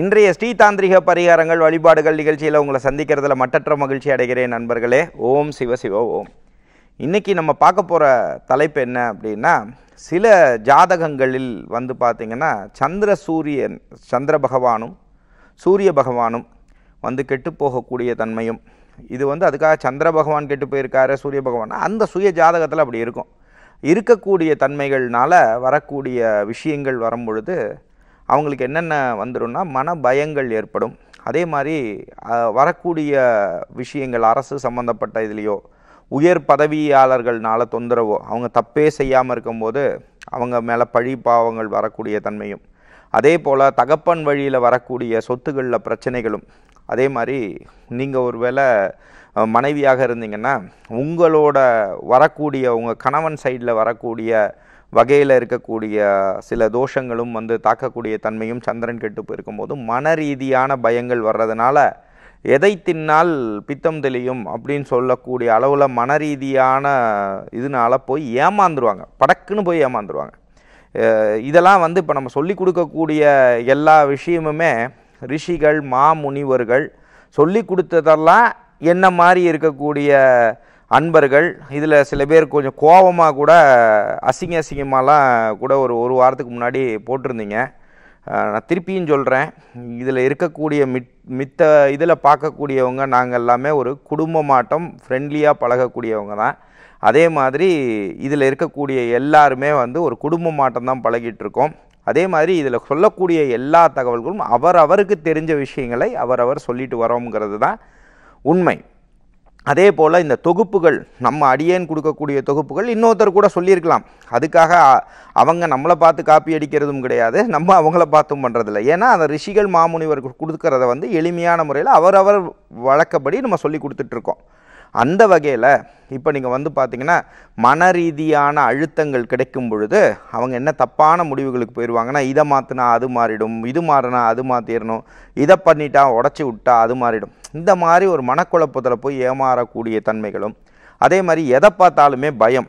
இன்றைய ஸ்ரீதாந்திரிக பரிகாரங்கள் வழிபாடுகள் நிகழ்ச்சியில் உங்களை சந்திக்கிறதுல மட்டற்ற மகிழ்ச்சி அடைகிறேன் நண்பர்களே ஓம் சிவ சிவ ஓம் இன்றைக்கி நம்ம பார்க்க போகிற தலைப்பு என்ன அப்படின்னா சில ஜாதகங்களில் வந்து பார்த்திங்கன்னா சந்திர சூரியன் சந்திர பகவானும் சூரிய பகவானும் வந்து கெட்டு போகக்கூடிய தன்மையும் இது வந்து அதுக்காக சந்திர பகவான் கெட்டு போயிருக்காரு சூரிய பகவான் அந்த சுய ஜாதகத்தில் அப்படி இருக்கும் இருக்கக்கூடிய தன்மைகள்னால் வரக்கூடிய விஷயங்கள் வரும்பொழுது அவங்களுக்கு என்னென்ன வந்துடும்னா மன பயங்கள் ஏற்படும் அதே மாதிரி வரக்கூடிய விஷயங்கள் அரசு சம்மந்தப்பட்ட இதுலேயோ உயர் பதவியாளர்கள்னால தொந்தரவோ அவங்க தப்பே செய்யாமல் இருக்கும்போது அவங்க மேலே பழி பாவங்கள் வரக்கூடிய தன்மையும் அதே போல் தகப்பன் வழியில் வரக்கூடிய சொத்துக்களில் பிரச்சனைகளும் அதே மாதிரி நீங்கள் ஒரு வேளை மனைவியாக இருந்தீங்கன்னா உங்களோட வரக்கூடிய உங்கள் கணவன் சைடில் வரக்கூடிய வகையில் இருக்கக்கூடிய சில தோஷங்களும் வந்து தாக்கக்கூடிய தன்மையும் சந்திரன் கெட்டு போயிருக்கும்போது மன ரீதியான பயங்கள் வர்றதுனால எதை தின்னால் பித்தம் தெளியும் அப்படின்னு சொல்லக்கூடிய அளவில் மன ரீதியான இதனால் போய் ஏமாந்துருவாங்க படக்குன்னு போய் ஏமாந்துருவாங்க இதெல்லாம் வந்து இப்போ நம்ம சொல்லி கொடுக்கக்கூடிய எல்லா விஷயமுமே ரிஷிகள் மாமுனிவர்கள் சொல்லி கொடுத்ததெல்லாம் என்ன மாதிரி இருக்கக்கூடிய அன்பர்கள் இதில் சில பேர் கொஞ்சம் கோபமாக கூட அசிங்க அசிங்கமாலாம் கூட ஒரு ஒரு வாரத்துக்கு முன்னாடி போட்டிருந்தீங்க நான் திருப்பியும் சொல்கிறேன் இதில் இருக்கக்கூடிய மித் மித்த இதில் பார்க்கக்கூடியவங்க நாங்கள் எல்லாமே ஒரு குடும்ப மாட்டம் ஃப்ரெண்ட்லியாக பழகக்கூடியவங்க தான் அதே மாதிரி இதில் இருக்கக்கூடிய எல்லாருமே வந்து ஒரு குடும்ப மாட்டம் தான் பழகிட்டுருக்கோம் அதே மாதிரி இதில் சொல்லக்கூடிய எல்லா தகவல்களும் அவரவருக்கு தெரிஞ்ச விஷயங்களை அவரவர் சொல்லிட்டு வரோங்கிறது தான் உண்மை அதே போல் இந்த தொகுப்புகள் நம்ம அடியேன் கொடுக்கக்கூடிய தொகுப்புகள் இன்னொருத்தர் கூட சொல்லியிருக்கலாம் அதுக்காக அவங்க நம்மளை பார்த்து காப்பி அடிக்கிறதும் கிடையாது நம்ம அவங்கள பார்த்தும் பண்ணுறதில்ல ஏன்னா அந்த ரிஷிகள் மாமுனிவர் கொடுக்குறத வந்து எளிமையான முறையில் அவரவர் வழக்கப்படி நம்ம சொல்லி கொடுத்துட்ருக்கோம் அந்த வகையில் இப்போ நீங்கள் வந்து பார்த்தீங்கன்னா மன ரீதியான அழுத்தங்கள் கிடைக்கும் பொழுது அவங்க என்ன தப்பான முடிவுகளுக்கு போயிடுவாங்கன்னா இதை மாற்றினா அது மாறிடும் இது மாறினா அது மாற்றிடணும் இதை பண்ணிட்டா உடச்சி விட்டா அது மாறிடும் இந்த மாதிரி ஒரு மனக்குழப்பத்தில் போய் ஏமாறக்கூடிய தன்மைகளும் அதே மாதிரி எதை பார்த்தாலுமே பயம்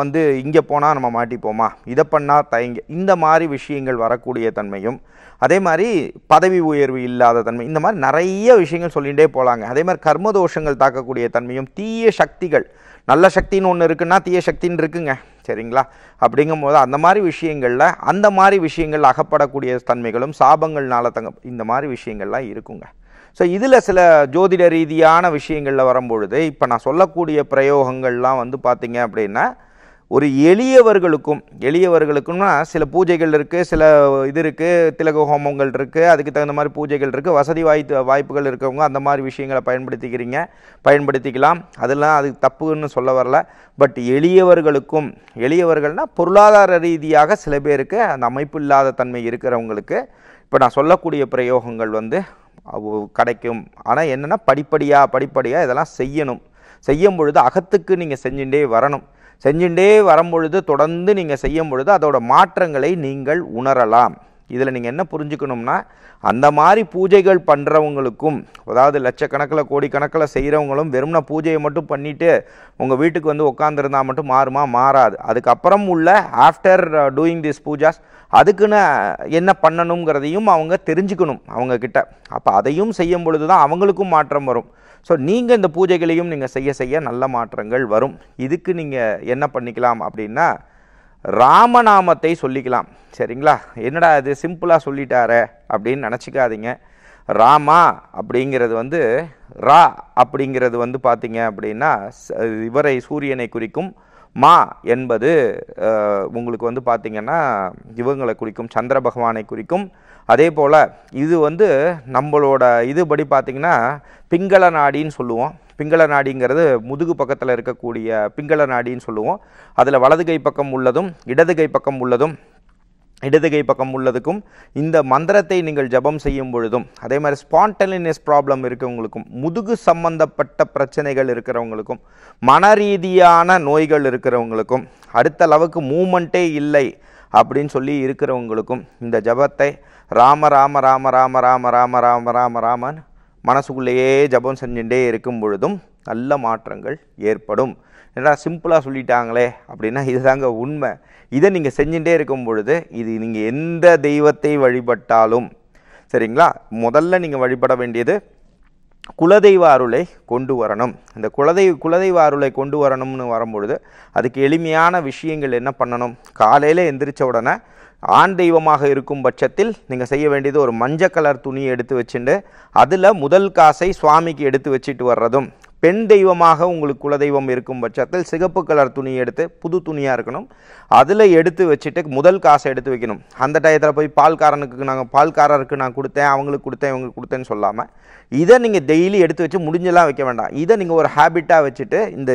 வந்து இங்கே போனால் நம்ம மாட்டிப்போமா இதை பண்ணால் தயங்க இந்த மாதிரி விஷயங்கள் வரக்கூடிய தன்மையும் அதே மாதிரி பதவி உயர்வு இல்லாத தன்மை இந்த மாதிரி நிறைய விஷயங்கள் சொல்லிகிட்டே போகலாங்க அதே மாதிரி கர்மதோஷங்கள் தாக்கக்கூடிய தன்மையும் தீய சக்திகள் நல்ல சக்தின்னு ஒன்று இருக்குன்னா தீய சக்தின்னு இருக்குங்க சரிங்களா அப்படிங்கும் போது அந்த மாதிரி விஷயங்களில் அந்த மாதிரி விஷயங்கள் அகப்படக்கூடிய தன்மைகளும் சாபங்கள்னால தங்க இந்த மாதிரி விஷயங்கள்லாம் இருக்குங்க ஸோ இதில் சில ஜோதிட ரீதியான விஷயங்களில் வரும்பொழுது இப்போ நான் சொல்லக்கூடிய பிரயோகங்கள்லாம் வந்து பார்த்திங்க அப்படின்னா ஒரு எளியவர்களுக்கும் எளியவர்களுக்கும்னா சில பூஜைகள் இருக்குது சில இது இருக்குது திலக ஹோமங்கள் இருக்குது அதுக்கு தகுந்த மாதிரி பூஜைகள் இருக்குது வசதி வாய்ப்பு வாய்ப்புகள் இருக்கவங்க அந்த மாதிரி விஷயங்களை பயன்படுத்திக்கிறீங்க பயன்படுத்திக்கலாம் அதெல்லாம் அது தப்புன்னு சொல்ல வரல பட் எளியவர்களுக்கும் எளியவர்கள்னால் பொருளாதார ரீதியாக சில பேருக்கு அந்த அமைப்பு இல்லாத தன்மை இருக்கிறவங்களுக்கு இப்போ நான் சொல்லக்கூடிய பிரயோகங்கள் வந்து கிடைக்கும் ஆனால் என்னென்னா படிப்படியாக படிப்படியாக இதெல்லாம் செய்யணும் செய்யும் பொழுது அகத்துக்கு நீங்கள் செஞ்சுட்டே வரணும் செஞ்சுட்டே வரும்பொழுது தொடர்ந்து நீங்கள் செய்யும் பொழுது அதோட மாற்றங்களை நீங்கள் உணரலாம் இதில் நீங்கள் என்ன புரிஞ்சுக்கணும்னா அந்த மாதிரி பூஜைகள் பண்ணுறவங்களுக்கும் அதாவது லட்சக்கணக்கில் கோடிக்கணக்கில் செய்கிறவங்களும் வெறும்னா பூஜையை மட்டும் பண்ணிவிட்டு உங்கள் வீட்டுக்கு வந்து உட்காந்துருந்தா மட்டும் மாறுமா மாறாது அதுக்கப்புறம் உள்ள ஆஃப்டர் டூயிங் திஸ் பூஜாஸ் அதுக்குன்னு என்ன பண்ணணுங்கிறதையும் அவங்க தெரிஞ்சுக்கணும் அவங்கக்கிட்ட அப்போ அதையும் செய்யும் பொழுது தான் அவங்களுக்கும் மாற்றம் வரும் ஸோ நீங்கள் இந்த பூஜைகளையும் நீங்கள் செய்ய செய்ய நல்ல மாற்றங்கள் வரும் இதுக்கு நீங்கள் என்ன பண்ணிக்கலாம் அப்படின்னா ராமநாமத்தை சொல்லிக்கலாம் சரிங்களா என்னடா இது சிம்பிளாக சொல்லிட்டாரே அப்படின்னு நினச்சிக்காதீங்க ராமா அப்படிங்கிறது வந்து ரா அப்படிங்கிறது வந்து பார்த்தீங்க அப்படின்னா இவரை சூரியனை குறிக்கும் மா என்பது உங்களுக்கு வந்து பார்த்திங்கன்னா இவங்களை குறிக்கும் சந்திர பகவானை குறிக்கும் அதே போல் இது வந்து நம்மளோட இதுபடி பார்த்திங்கன்னா பிங்கள நாடின்னு சொல்லுவோம் பிங்கள நாடிங்கிறது முதுகு பக்கத்தில் இருக்கக்கூடிய பிங்கள நாடின்னு சொல்லுவோம் அதில் வலது கை பக்கம் உள்ளதும் இடது கை பக்கம் உள்ளதும் இடதுகை பக்கம் உள்ளதுக்கும் இந்த மந்திரத்தை நீங்கள் ஜபம் செய்யும் பொழுதும் அதே மாதிரி ஸ்பான்டலினியஸ் ப்ராப்ளம் இருக்கிறவங்களுக்கும் முதுகு சம்பந்தப்பட்ட பிரச்சனைகள் இருக்கிறவங்களுக்கும் மன ரீதியான நோய்கள் இருக்கிறவங்களுக்கும் அடுத்த அளவுக்கு மூமெண்ட்டே இல்லை அப்படின்னு சொல்லி இருக்கிறவங்களுக்கும் இந்த ஜபத்தை ராம ராம ராம ராம ராம ராம ராம ராம ராமன் மனசுக்குள்ளேயே ஜபம் செஞ்சுட்டே இருக்கும் பொழுதும் நல்ல மாற்றங்கள் ஏற்படும் என்னடா சிம்பிளாக சொல்லிட்டாங்களே அப்படின்னா இதுதாங்க உண்மை இதை நீங்கள் செஞ்சுட்டே இருக்கும் பொழுது இது நீங்கள் எந்த தெய்வத்தை வழிபட்டாலும் சரிங்களா முதல்ல நீங்கள் வழிபட வேண்டியது குலதெய்வ அருளை கொண்டு வரணும் இந்த குலதெய் குலதெய்வ அருளை கொண்டு வரணும்னு வரும்பொழுது அதுக்கு எளிமையான விஷயங்கள் என்ன பண்ணணும் காலையில் எந்திரிச்ச உடனே ஆண் தெய்வமாக இருக்கும் பட்சத்தில் நீங்கள் செய்ய வேண்டியது ஒரு மஞ்சள் கலர் துணியை எடுத்து வச்சுட்டு அதில் முதல் காசை சுவாமிக்கு எடுத்து வச்சுட்டு வர்றதும் பெண் தெய்வமாக உங்களுக்கு குலதெய்வம் இருக்கும் பட்சத்தில் சிகப்பு கலர் துணி எடுத்து புது துணியாக இருக்கணும் அதில் எடுத்து வச்சுட்டு முதல் காசை எடுத்து வைக்கணும் அந்த டயத்தில் போய் பால்காரனுக்கு நாங்கள் பால்காரருக்கு நான் கொடுத்தேன் அவங்களுக்கு கொடுத்தேன் இவங்களுக்கு கொடுத்தேன்னு சொல்லாமல் இதை நீங்கள் டெய்லி எடுத்து வச்சு முடிஞ்செல்லாம் வைக்க வேண்டாம் இதை நீங்கள் ஒரு ஹேபிட்டாக வச்சுட்டு இந்த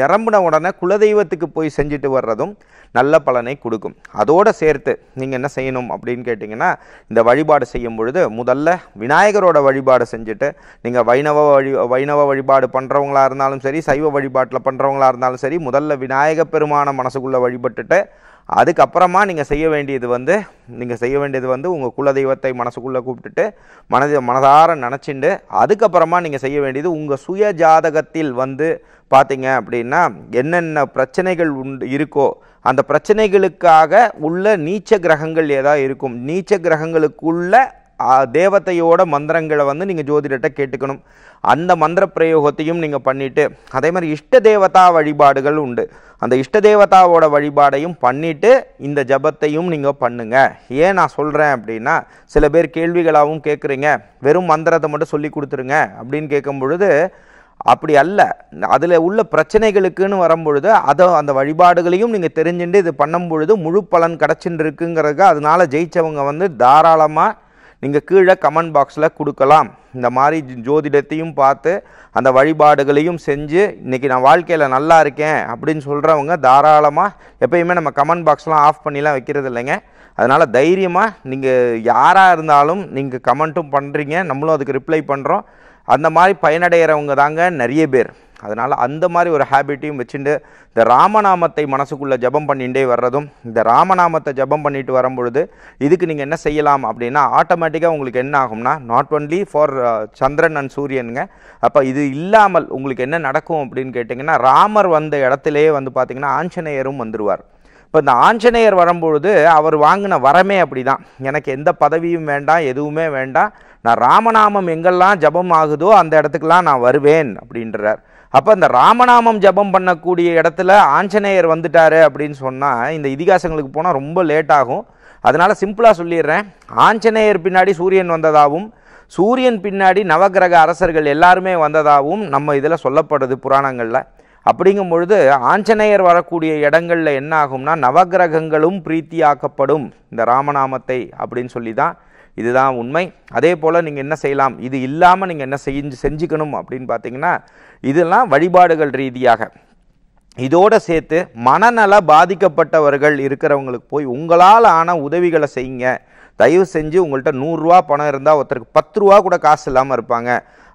நிரம்புன உடனே குலதெய்வத்துக்கு போய் செஞ்சுட்டு வர்றதும் நல்ல பலனை கொடுக்கும் அதோடு சேர்த்து நீங்கள் என்ன செய்யணும் அப்படின்னு கேட்டிங்கன்னா இந்த வழிபாடு செய்யும் பொழுது முதல்ல விநாயகரோட வழிபாடு செஞ்சுட்டு நீங்கள் வைணவ வழி வைணவ வழிபாடு பண்ணுறவங்களாக இருந்தாலும் சரி சைவ வழிபாட்டில் பண்ணுறவங்களா இருந்தாலும் சரி முதல்ல விநாயக பெருமான மனசுக்குள்ளே வழிபட்டுட்டு அதுக்கப்புறமா நீங்கள் செய்ய வேண்டியது வந்து நீங்கள் செய்ய வேண்டியது வந்து உங்கள் குலதெய்வத்தை மனசுக்குள்ளே கூப்பிட்டுட்டு மனதை மனதார நினச்சிண்டு அதுக்கப்புறமா நீங்கள் செய்ய வேண்டியது உங்கள் சுய ஜாதகத்தில் வந்து பார்த்தீங்க அப்படின்னா என்னென்ன பிரச்சனைகள் உண்டு இருக்கோ அந்த பிரச்சனைகளுக்காக உள்ள நீச்ச கிரகங்கள் ஏதாவது இருக்கும் நீச்ச கிரகங்களுக்குள்ள தேவத்தையோட மந்திரங்களை வந்து நீங்கள் ஜோதிடத்தை கேட்டுக்கணும் அந்த மந்திர பிரயோகத்தையும் நீங்கள் பண்ணிவிட்டு அதே மாதிரி இஷ்ட தேவதா வழிபாடுகள் உண்டு அந்த இஷ்ட தேவதாவோட வழிபாடையும் பண்ணிவிட்டு இந்த ஜபத்தையும் நீங்கள் பண்ணுங்கள் ஏன் நான் சொல்கிறேன் அப்படின்னா சில பேர் கேள்விகளாகவும் கேட்குறீங்க வெறும் மந்திரத்தை மட்டும் சொல்லி கொடுத்துருங்க அப்படின்னு கேட்கும் பொழுது அப்படி அல்ல அதில் உள்ள பிரச்சனைகளுக்குன்னு வரும்பொழுது அதை அந்த வழிபாடுகளையும் நீங்கள் தெரிஞ்சுட்டு இது பண்ணும் பொழுது முழு பலன் கிடச்சின்னு இருக்குங்கிறதுக்கு அதனால் ஜெயித்தவங்க வந்து தாராளமாக நீங்கள் கீழே கமெண்ட் பாக்ஸில் கொடுக்கலாம் இந்த மாதிரி ஜோதிடத்தையும் பார்த்து அந்த வழிபாடுகளையும் செஞ்சு இன்றைக்கி நான் வாழ்க்கையில் நல்லா இருக்கேன் அப்படின்னு சொல்கிறவங்க தாராளமாக எப்பயுமே நம்ம கமெண்ட் பாக்ஸ்லாம் ஆஃப் பண்ணிலாம் வைக்கிறது இல்லைங்க அதனால் தைரியமாக நீங்கள் யாராக இருந்தாலும் நீங்கள் கமெண்ட்டும் பண்ணுறீங்க நம்மளும் அதுக்கு ரிப்ளை பண்ணுறோம் அந்த மாதிரி பயனடைகிறவங்க தாங்க நிறைய பேர் அதனால் அந்த மாதிரி ஒரு ஹேபிட்டையும் வச்சுட்டு இந்த ராமநாமத்தை மனசுக்குள்ளே ஜபம் பண்ணிகிட்டே வர்றதும் இந்த ராமநாமத்தை ஜபம் பண்ணிட்டு வரும்பொழுது இதுக்கு நீங்கள் என்ன செய்யலாம் அப்படின்னா ஆட்டோமேட்டிக்காக உங்களுக்கு என்ன ஆகும்னா நாட் ஒன்லி ஃபார் சந்திரன் அண்ட் சூரியனுங்க அப்போ இது இல்லாமல் உங்களுக்கு என்ன நடக்கும் அப்படின்னு கேட்டிங்கன்னா ராமர் வந்த இடத்துலையே வந்து பார்த்திங்கன்னா ஆஞ்சநேயரும் வந்துடுவார் இப்போ இந்த ஆஞ்சநேயர் வரும்பொழுது அவர் வாங்கின வரமே அப்படி தான் எனக்கு எந்த பதவியும் வேண்டாம் எதுவுமே வேண்டாம் நான் ராமநாமம் எங்கெல்லாம் ஜபம் ஆகுதோ அந்த இடத்துக்கெல்லாம் நான் வருவேன் அப்படின்றார் அப்போ இந்த ராமநாமம் ஜபம் பண்ணக்கூடிய இடத்துல ஆஞ்சநேயர் வந்துட்டார் அப்படின்னு சொன்னால் இந்த இதிகாசங்களுக்கு போனால் ரொம்ப லேட் ஆகும் அதனால் சிம்பிளாக சொல்லிடுறேன் ஆஞ்சநேயர் பின்னாடி சூரியன் வந்ததாகவும் சூரியன் பின்னாடி நவகிரக அரசர்கள் எல்லாருமே வந்ததாகவும் நம்ம இதில் சொல்லப்படுது புராணங்களில் அப்படிங்கும் பொழுது ஆஞ்சநேயர் வரக்கூடிய இடங்களில் என்ன ஆகும்னா நவகிரகங்களும் பிரீத்தியாக்கப்படும் இந்த ராமநாமத்தை அப்படின்னு சொல்லி தான் இதுதான் உண்மை அதே போல் நீங்கள் என்ன செய்யலாம் இது இல்லாமல் நீங்கள் என்ன செஞ்சு செஞ்சுக்கணும் அப்படின்னு பார்த்தீங்கன்னா இதெல்லாம் வழிபாடுகள் ரீதியாக இதோடு சேர்த்து மனநல பாதிக்கப்பட்டவர்கள் இருக்கிறவங்களுக்கு போய் உங்களால் ஆன உதவிகளை செய்யுங்க தயவு செஞ்சு உங்கள்கிட்ட நூறுரூவா பணம் இருந்தால் ஒருத்தருக்கு பத்து ரூபா கூட காசு இல்லாமல் இருப்பாங்க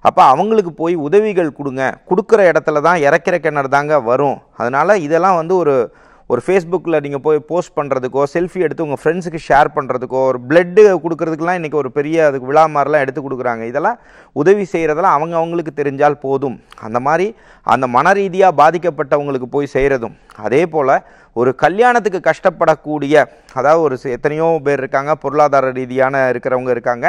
அப்போ அவங்களுக்கு போய் உதவிகள் கொடுங்க கொடுக்குற இடத்துல தான் இறக்கிற கிணறு தாங்க வரும் அதனால் இதெல்லாம் வந்து ஒரு ஒரு ஃபேஸ்புக்கில் நீங்கள் போய் போஸ்ட் பண்ணுறதுக்கோ செல்ஃபி எடுத்து உங்கள் ஃப்ரெண்ட்ஸுக்கு ஷேர் பண்ணுறதுக்கோ ஒரு பிளட்டு கொடுக்குறதுக்குலாம் இன்றைக்கி ஒரு பெரிய அதுக்கு விழா மாதிரிலாம் எடுத்து கொடுக்குறாங்க இதெல்லாம் உதவி செய்கிறதெல்லாம் அவங்க அவங்களுக்கு தெரிஞ்சால் போதும் அந்த மாதிரி அந்த மன ரீதியாக பாதிக்கப்பட்டவங்களுக்கு போய் செய்கிறதும் அதே போல் ஒரு கல்யாணத்துக்கு கஷ்டப்படக்கூடிய அதாவது ஒரு எத்தனையோ பேர் இருக்காங்க பொருளாதார ரீதியான இருக்கிறவங்க இருக்காங்க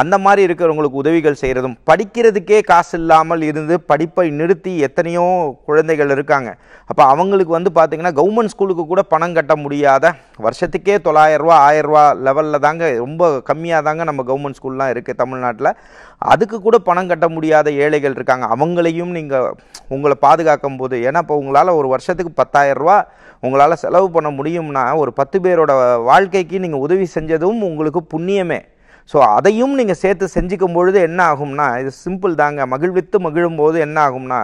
அந்த மாதிரி இருக்கிறவங்களுக்கு உதவிகள் செய்கிறதும் படிக்கிறதுக்கே காசு இல்லாமல் இருந்து படிப்பை நிறுத்தி எத்தனையோ குழந்தைகள் இருக்காங்க அப்போ அவங்களுக்கு வந்து பார்த்திங்கன்னா கவர்மெண்ட் ஸ்கூலுக்கு கூட பணம் கட்ட முடியாத வருஷத்துக்கே தொள்ளாயிரரூவா ஆயிரரூவா லெவலில் தாங்க ரொம்ப கம்மியாக தாங்க நம்ம கவர்மெண்ட் ஸ்கூல்லாம் இருக்குது தமிழ்நாட்டில் அதுக்கு கூட பணம் கட்ட முடியாத ஏழைகள் இருக்காங்க அவங்களையும் நீங்கள் உங்களை பாதுகாக்கும் போது ஏன்னா இப்போ உங்களால் ஒரு வருஷத்துக்கு பத்தாயிரம் ரூபா உங்களால் செலவு பண்ண முடியும்னா ஒரு பத்து பேரோட வாழ்க்கைக்கு நீங்கள் உதவி செஞ்சதும் உங்களுக்கு புண்ணியமே ஸோ அதையும் நீங்கள் சேர்த்து செஞ்சுக்கும் பொழுது என்ன ஆகும்னா இது சிம்பிள் தாங்க மகிழ்வித்து மகிழும் போது என்ன ஆகும்னா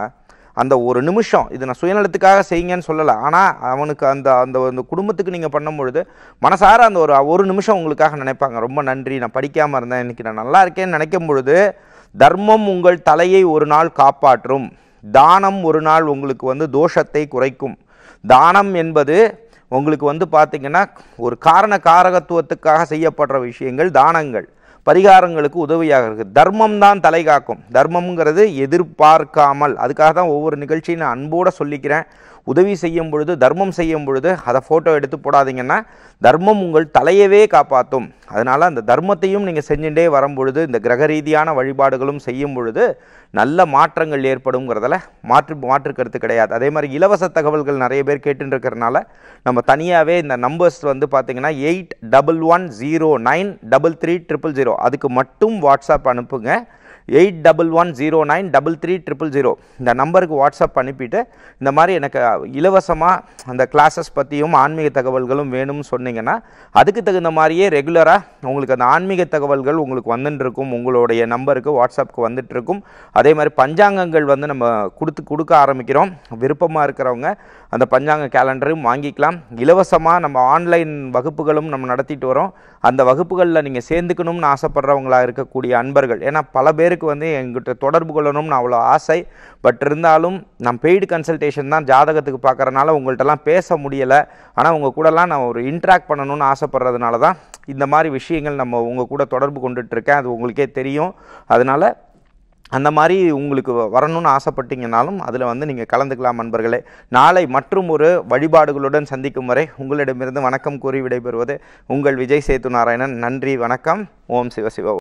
அந்த ஒரு நிமிஷம் இது நான் சுயநலத்துக்காக செய்யுங்கன்னு சொல்லலை ஆனால் அவனுக்கு அந்த அந்த அந்த குடும்பத்துக்கு நீங்கள் பண்ணும் பொழுது மனசார அந்த ஒரு ஒரு நிமிஷம் உங்களுக்காக நினைப்பாங்க ரொம்ப நன்றி நான் படிக்காமல் இருந்தேன் இன்றைக்கி நான் நல்லா இருக்கேன்னு நினைக்கும் பொழுது தர்மம் உங்கள் தலையை ஒரு நாள் காப்பாற்றும் தானம் ஒரு நாள் உங்களுக்கு வந்து தோஷத்தை குறைக்கும் தானம் என்பது உங்களுக்கு வந்து பார்த்திங்கன்னா ஒரு காரண காரகத்துவத்துக்காக செய்யப்படுற விஷயங்கள் தானங்கள் பரிகாரங்களுக்கு உதவியாக இருக்குது தர்மம் தான் தலை காக்கும் தர்மம்ங்கிறது எதிர்பார்க்காமல் அதுக்காக தான் ஒவ்வொரு நிகழ்ச்சியும் நான் அன்போடு சொல்லிக்கிறேன் உதவி செய்யும் பொழுது தர்மம் செய்யும் பொழுது அதை ஃபோட்டோ எடுத்து போடாதீங்கன்னா தர்மம் உங்கள் தலையவே காப்பாற்றும் அதனால் அந்த தர்மத்தையும் நீங்கள் செஞ்சுட்டே வரும் பொழுது இந்த கிரக ரீதியான வழிபாடுகளும் செய்யும் பொழுது நல்ல மாற்றங்கள் ஏற்படுங்கிறதில் மாற்று மாற்று கருத்து கிடையாது அதே மாதிரி இலவச தகவல்கள் நிறைய பேர் கேட்டுருக்கிறதுனால நம்ம தனியாகவே இந்த நம்பர்ஸ் வந்து பார்த்திங்கன்னா eight double one zero nine double three triple zero அதுக்கு மட்டும் வாட்ஸ்அப் அனுப்புங்க eight double one zero nine double three triple zero இந்த நம்பருக்கு வாட்ஸ்அப் அனுப்பிட்டு இந்த மாதிரி எனக்கு இலவசமாக அந்த கிளாஸஸ் பற்றியும் ஆன்மீக தகவல்களும் வேணும்னு சொன்னீங்கன்னா அதுக்கு தகுந்த மாதிரியே ரெகுலராக உங்களுக்கு அந்த ஆன்மீக தகவல்கள் உங்களுக்கு வந்துட்டுருக்கும் உங்களுடைய நம்பருக்கு வாட்ஸ்அப்புக்கு வந்துட்டுருக்கும் அதே மாதிரி பஞ்சாங்கங்கள் வந்து நம்ம கொடுத்து கொடுக்க ஆரம்பிக்கிறோம் விருப்பமாக இருக்கிறவங்க அந்த பஞ்சாங்க கேலண்டரும் வாங்கிக்கலாம் இலவசமாக நம்ம ஆன்லைன் வகுப்புகளும் நம்ம நடத்திட்டு வரோம் அந்த வகுப்புகளில் நீங்கள் சேர்ந்துக்கணும்னு ஆசைப்படுறவங்களாக இருக்கக்கூடிய அன்பர்கள் ஏன்னா பல பேர் பேருக்கு வந்து எங்கிட்ட தொடர்பு கொள்ளணும்னு அவ்வளோ ஆசை பட் இருந்தாலும் நான் பெய்டு கன்சல்டேஷன் தான் ஜாதகத்துக்கு பார்க்குறனால உங்கள்கிட்டலாம் பேச முடியலை ஆனால் உங்கள் கூடலாம் நான் ஒரு இன்ட்ராக்ட் பண்ணணும்னு ஆசைப்பட்றதுனால தான் இந்த மாதிரி விஷயங்கள் நம்ம உங்கள் கூட தொடர்பு கொண்டுட்ருக்கேன் அது உங்களுக்கே தெரியும் அதனால் அந்த மாதிரி உங்களுக்கு வரணும்னு ஆசைப்பட்டீங்கனாலும் அதில் வந்து நீங்கள் கலந்துக்கலாம் நண்பர்களே நாளை மற்றும் ஒரு வழிபாடுகளுடன் சந்திக்கும் வரை உங்களிடமிருந்து வணக்கம் கூறி விடைபெறுவது உங்கள் விஜய் சேத்து நாராயணன் நன்றி வணக்கம் ஓம் சிவசிவ